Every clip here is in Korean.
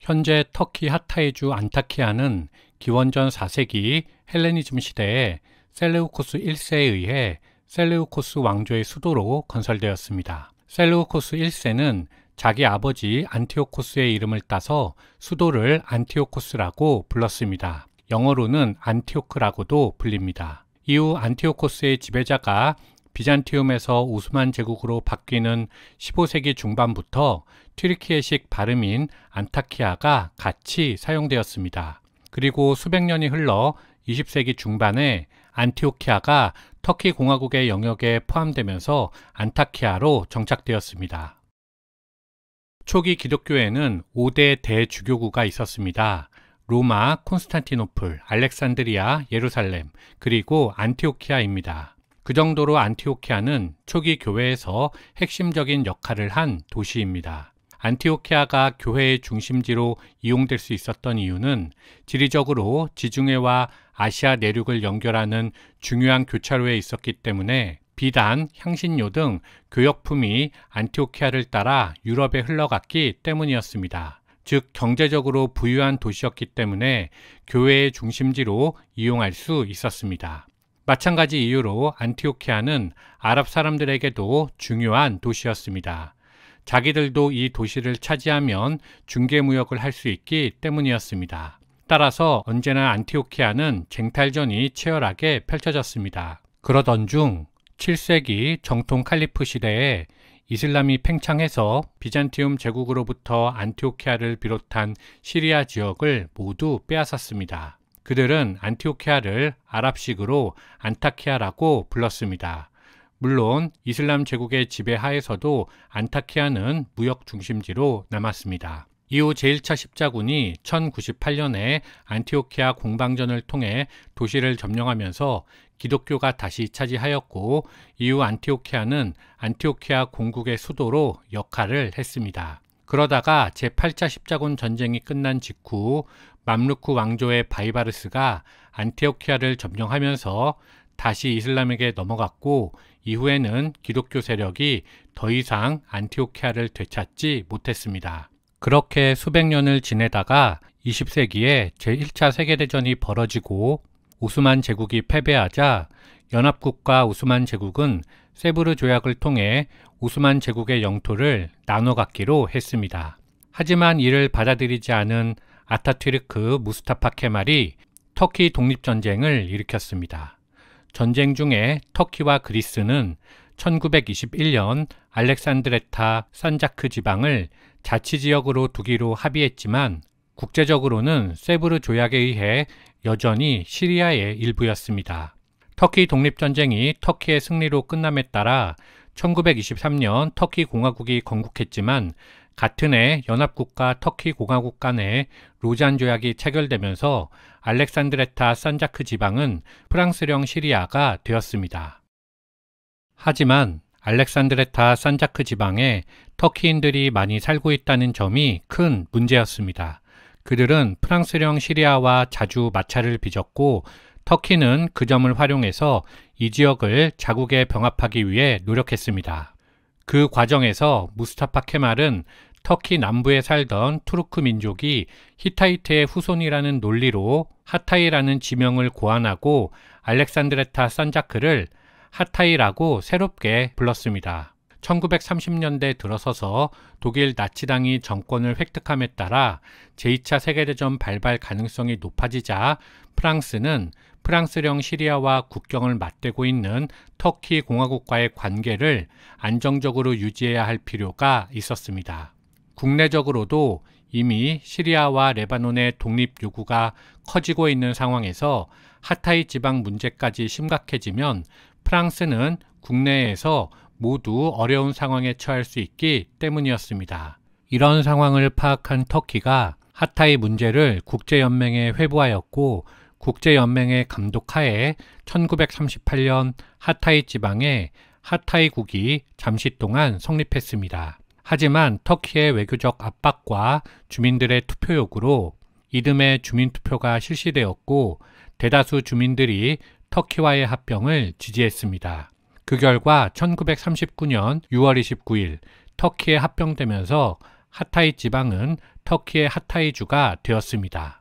현재 터키 하타이주 안타키아는 기원전 4세기 헬레니즘 시대에 셀레우코스 1세에 의해 셀레우코스 왕조의 수도로 건설되었습니다. 셀레우코스 1세는 자기 아버지 안티오코스의 이름을 따서 수도를 안티오코스라고 불렀습니다. 영어로는 안티오크라고도 불립니다. 이후 안티오코스의 지배자가 비잔티움에서 우스만 제국으로 바뀌는 15세기 중반부터 튀르키예식 발음인 안타키아가 같이 사용되었습니다. 그리고 수백 년이 흘러 20세기 중반에 안티오키아가 터키 공화국의 영역에 포함되면서 안타키아로 정착되었습니다. 초기 기독교에는 5대 대주교구가 있었습니다. 로마, 콘스탄티노플, 알렉산드리아, 예루살렘, 그리고 안티오키아입니다. 그 정도로 안티오키아는 초기 교회에서 핵심적인 역할을 한 도시입니다. 안티오키아가 교회의 중심지로 이용될 수 있었던 이유는 지리적으로 지중해와 아시아 내륙을 연결하는 중요한 교차로에 있었기 때문에 비단, 향신료 등 교역품이 안티오키아를 따라 유럽에 흘러갔기 때문이었습니다. 즉 경제적으로 부유한 도시였기 때문에 교회의 중심지로 이용할 수 있었습니다. 마찬가지 이유로 안티오키아는 아랍 사람들에게도 중요한 도시였습니다. 자기들도 이 도시를 차지하면 중개 무역을 할 수 있기 때문이었습니다. 따라서 언제나 안티오키아는 쟁탈전이 치열하게 펼쳐졌습니다. 그러던 중 7세기 정통 칼리프 시대에 이슬람이 팽창해서 비잔티움 제국으로부터 안티오키아를 비롯한 시리아 지역을 모두 빼앗았습니다. 그들은 안티오키아를 아랍식으로 안타키아라고 불렀습니다. 물론 이슬람 제국의 지배하에서도 안타키아는 무역 중심지로 남았습니다. 이후 제1차 십자군이 1098년에 안티오키아 공방전을 통해 도시를 점령하면서 기독교가 다시 차지하였고 이후 안티오키아는 안티오키아 공국의 수도로 역할을 했습니다. 그러다가 제8차 십자군 전쟁이 끝난 직후 맘루크 왕조의 바이바르스가 안티오키아를 점령하면서 다시 이슬람에게 넘어갔고 이후에는 기독교 세력이 더 이상 안티오키아를 되찾지 못했습니다. 그렇게 수백 년을 지내다가 20세기에 제1차 세계대전이 벌어지고 오스만 제국이 패배하자 연합국과 오스만 제국은 세브르 조약을 통해 오스만 제국의 영토를 나눠 갖기로 했습니다. 하지만 이를 받아들이지 않은 아타튀르크 무스타파 케말이 터키 독립전쟁을 일으켰습니다. 전쟁 중에 터키와 그리스는 1921년 알렉산드레타 산자크 지방을 자치지역으로 두기로 합의했지만 국제적으로는 세브르 조약에 의해 여전히 시리아의 일부였습니다. 터키 독립전쟁이 터키의 승리로 끝남에 따라 1923년 터키 공화국이 건국했지만 같은 해연합국과 터키 공화국 간의 로잔 조약이 체결되면서 알렉산드레타 산자크 지방은 프랑스령 시리아가 되었습니다. 하지만 알렉산드레타 산자크 지방에 터키인들이 많이 살고 있다는 점이 큰 문제였습니다. 그들은 프랑스령 시리아와 자주 마찰을 빚었고 터키는 그 점을 활용해서 이 지역을 자국에 병합하기 위해 노력했습니다. 그 과정에서 무스타파 케말은 터키 남부에 살던 투르크 민족이 히타이트의 후손이라는 논리로 하타이라는 지명을 고안하고 알렉산드레타 산자크를 하타이라고 새롭게 불렀습니다. 1930년대 들어서서 독일 나치당이 정권을 획득함에 따라 제2차 세계대전 발발 가능성이 높아지자 프랑스는 프랑스령 시리아와 국경을 맞대고 있는 터키 공화국과의 관계를 안정적으로 유지해야 할 필요가 있었습니다. 국내적으로도 이미 시리아와 레바논의 독립 요구가 커지고 있는 상황에서 하타이 지방 문제까지 심각해지면 프랑스는 국내에서 모두 어려운 상황에 처할 수 있기 때문이었습니다. 이런 상황을 파악한 터키가 하타이 문제를 국제연맹에 회부하였고 국제연맹의 감독하에 1938년 하타이 지방에 하타이국이 잠시 동안 성립했습니다. 하지만 터키의 외교적 압박과 주민들의 투표 요구로 이듬해 주민투표가 실시되었고 대다수 주민들이 터키와의 합병을 지지했습니다. 그 결과 1939년 6월 29일 터키에 합병되면서 하타이 지방은 터키의 하타이주가 되었습니다.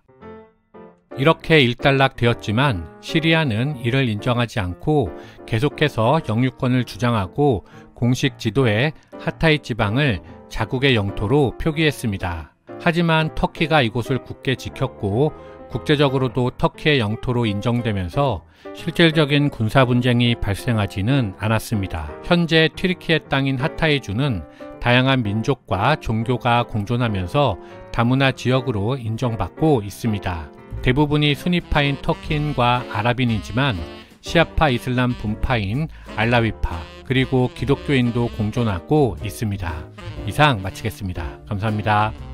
이렇게 일단락되었지만 시리아는 이를 인정하지 않고 계속해서 영유권을 주장하고 공식 지도에 하타이 지방을 자국의 영토로 표기했습니다. 하지만 터키가 이곳을 굳게 지켰고 국제적으로도 터키의 영토로 인정되면서 실질적인 군사 분쟁이 발생하지는 않았습니다. 현재 튀르키의 땅인 하타이주는 다양한 민족과 종교가 공존하면서 다문화 지역으로 인정받고 있습니다. 대부분이 순위파인 터키인과 아랍인이지만 시아파 이슬람 분파인 알라위파 그리고 기독교인도 공존하고 있습니다. 이상 마치겠습니다. 감사합니다.